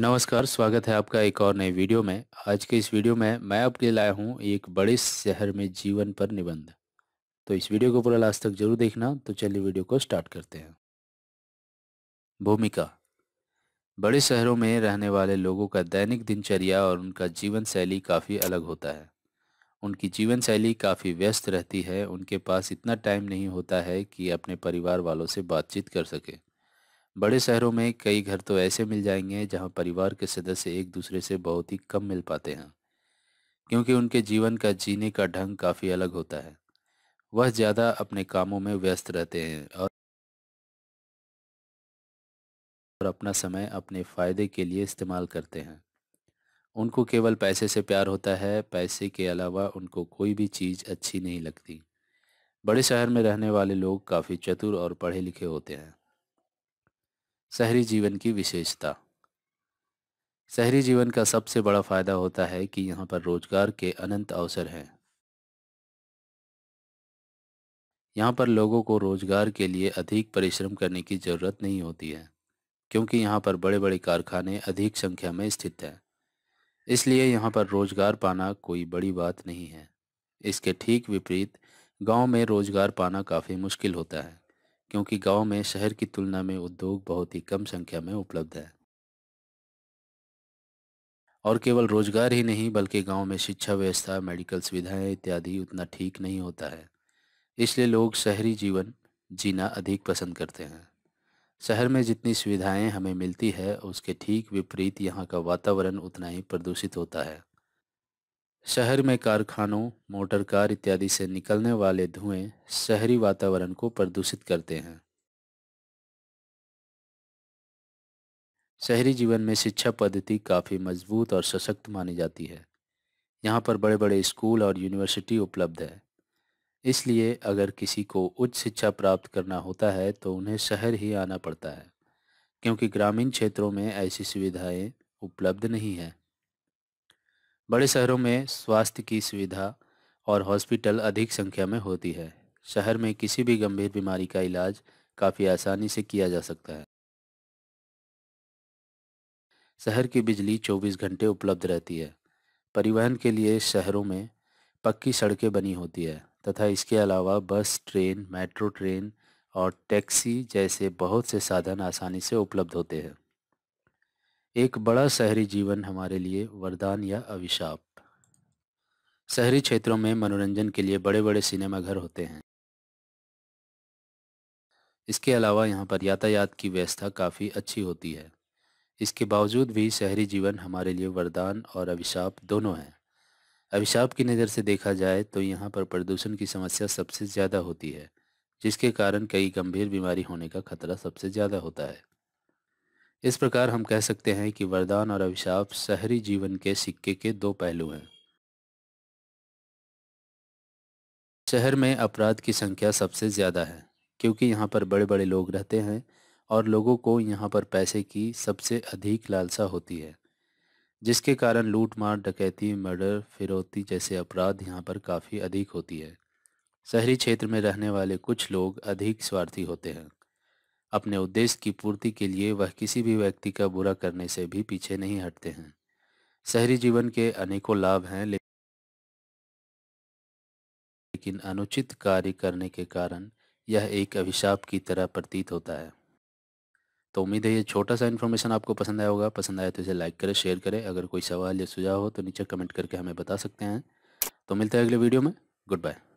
नमस्कार स्वागत है आपका एक और नए वीडियो में आज के इस वीडियो में मैं आपके लिए लाया हूँ एक बड़े शहर में जीवन पर निबंध तो इस वीडियो को पूरा लास्ट तक जरूर देखना तो चलिए वीडियो को स्टार्ट करते हैं भूमिका बड़े शहरों में रहने वाले लोगों का दैनिक दिनचर्या और उनका जीवन शैली काफ़ी अलग होता है उनकी जीवन शैली काफ़ी व्यस्त रहती है उनके पास इतना टाइम नहीं होता है कि अपने परिवार वालों से बातचीत कर सकें बड़े शहरों में कई घर तो ऐसे मिल जाएंगे जहां परिवार के सदस्य एक दूसरे से बहुत ही कम मिल पाते हैं क्योंकि उनके जीवन का जीने का ढंग काफ़ी अलग होता है वह ज़्यादा अपने कामों में व्यस्त रहते हैं और और अपना समय अपने फ़ायदे के लिए इस्तेमाल करते हैं उनको केवल पैसे से प्यार होता है पैसे के अलावा उनको कोई भी चीज़ अच्छी नहीं लगती बड़े शहर में रहने वाले लोग काफ़ी चतुर और पढ़े लिखे होते हैं शहरी जीवन की विशेषता शहरी जीवन का सबसे बड़ा फायदा होता है कि यहाँ पर रोजगार के अनंत अवसर हैं यहाँ पर लोगों को रोजगार के लिए अधिक परिश्रम करने की ज़रूरत नहीं होती है क्योंकि यहाँ पर बड़े बड़े कारखाने अधिक संख्या में स्थित हैं इसलिए यहाँ पर रोजगार पाना कोई बड़ी बात नहीं है इसके ठीक विपरीत गांव में रोजगार पाना काफ़ी मुश्किल होता है क्योंकि गांव में शहर की तुलना में उद्योग बहुत ही कम संख्या में उपलब्ध है और केवल रोजगार ही नहीं बल्कि गांव में शिक्षा व्यवस्था मेडिकल सुविधाएं इत्यादि उतना ठीक नहीं होता है इसलिए लोग शहरी जीवन जीना अधिक पसंद करते हैं शहर में जितनी सुविधाएं हमें मिलती है उसके ठीक विपरीत यहाँ का वातावरण उतना ही प्रदूषित होता है शहर में कारखानों मोटर कार इत्यादि से निकलने वाले धुएं शहरी वातावरण को प्रदूषित करते हैं शहरी जीवन में शिक्षा पद्धति काफ़ी मजबूत और सशक्त मानी जाती है यहाँ पर बड़े बड़े स्कूल और यूनिवर्सिटी उपलब्ध है इसलिए अगर किसी को उच्च शिक्षा प्राप्त करना होता है तो उन्हें शहर ही आना पड़ता है क्योंकि ग्रामीण क्षेत्रों में ऐसी सुविधाएं उपलब्ध नहीं है बड़े शहरों में स्वास्थ्य की सुविधा और हॉस्पिटल अधिक संख्या में होती है शहर में किसी भी गंभीर बीमारी का इलाज काफ़ी आसानी से किया जा सकता है शहर की बिजली 24 घंटे उपलब्ध रहती है परिवहन के लिए शहरों में पक्की सड़कें बनी होती है तथा इसके अलावा बस ट्रेन मेट्रो ट्रेन और टैक्सी जैसे बहुत से साधन आसानी से उपलब्ध होते हैं एक बड़ा शहरी जीवन हमारे लिए वरदान या अभिशाप शहरी क्षेत्रों में मनोरंजन के लिए बड़े बड़े सिनेमा घर होते हैं इसके अलावा यहाँ पर यातायात की व्यवस्था काफ़ी अच्छी होती है इसके बावजूद भी शहरी जीवन हमारे लिए वरदान और अभिशाप दोनों हैं अभिशाप की नज़र से देखा जाए तो यहाँ पर प्रदूषण की समस्या सबसे ज़्यादा होती है जिसके कारण कई गंभीर बीमारी होने का खतरा सबसे ज़्यादा होता है इस प्रकार हम कह सकते हैं कि वरदान और अभिशाप शहरी जीवन के सिक्के के दो पहलू हैं शहर में अपराध की संख्या सबसे ज़्यादा है क्योंकि यहाँ पर बड़े बड़े लोग रहते हैं और लोगों को यहाँ पर पैसे की सबसे अधिक लालसा होती है जिसके कारण लूट मार डकैती मर्डर फिरौती जैसे अपराध यहाँ पर काफ़ी अधिक होती है शहरी क्षेत्र में रहने वाले कुछ लोग अधिक स्वार्थी होते हैं अपने उद्देश्य की पूर्ति के लिए वह किसी भी व्यक्ति का बुरा करने से भी पीछे नहीं हटते हैं शहरी जीवन के अनेकों लाभ हैं लेकिन अनुचित कार्य करने के कारण यह एक अभिशाप की तरह प्रतीत होता है तो उम्मीद है ये छोटा सा इन्फॉर्मेशन आपको पसंद आया होगा पसंद आया तो इसे लाइक करें शेयर करें अगर कोई सवाल या सुझाव हो तो नीचे कमेंट करके हमें बता सकते हैं तो मिलते हैं अगले वीडियो में गुड बाय